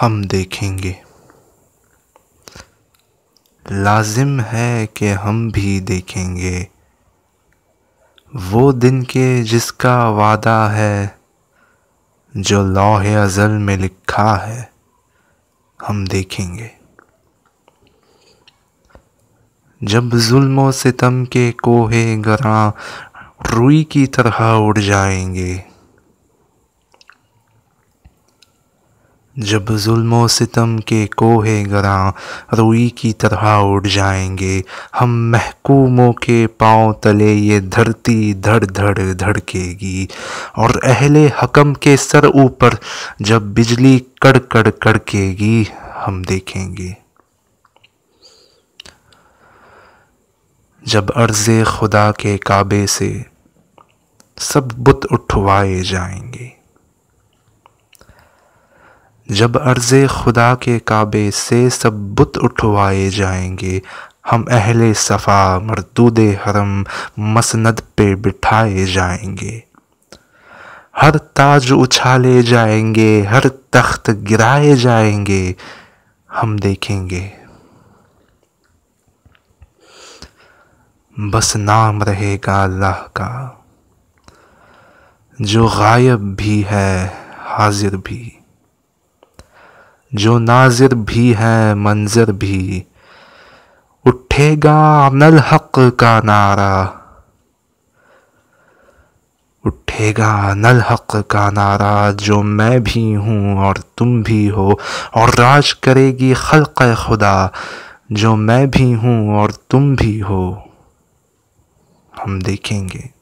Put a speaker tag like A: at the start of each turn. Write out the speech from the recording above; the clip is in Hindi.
A: हम देखेंगे
B: लाजिम है कि हम भी देखेंगे वो दिन के जिसका वादा है जो लौह अज़ल में लिखा है हम देखेंगे जब जुल्म सितम के कोहे गरा रुई की तरह उड़ जाएंगे जब जुल्म सितम के कोहे गरां रोई की तरह उड़ जाएंगे हम महकूमों के पाँव तले ये धरती धड़ धड़ धड़केगी और अहले हकम के सर ऊपर जब बिजली कड़ कड़ कड़केगी हम देखेंगे जब अर्ज़ खुदा के काबे से सब बुत उठवाए जाएंगे जब अर्ज़ खुदा के काबे से सब बुत उठवाए जाएंगे हम अहले सफ़ा मरदूद हरम मसनद पे बिठाए जाएंगे हर ताज उछाले जाएंगे हर तख्त गिराए जाएंगे हम देखेंगे बस नाम रहेगा अल्लाह का जो गायब भी है हाजिर भी जो नाजिर भी है मंजर भी उठेगा नल हक का नारा उठेगा नल हक का नारा जो मैं भी हूँ और तुम भी हो और राज करेगी खलक खुदा जो
A: मैं भी हूँ और तुम भी हो हम देखेंगे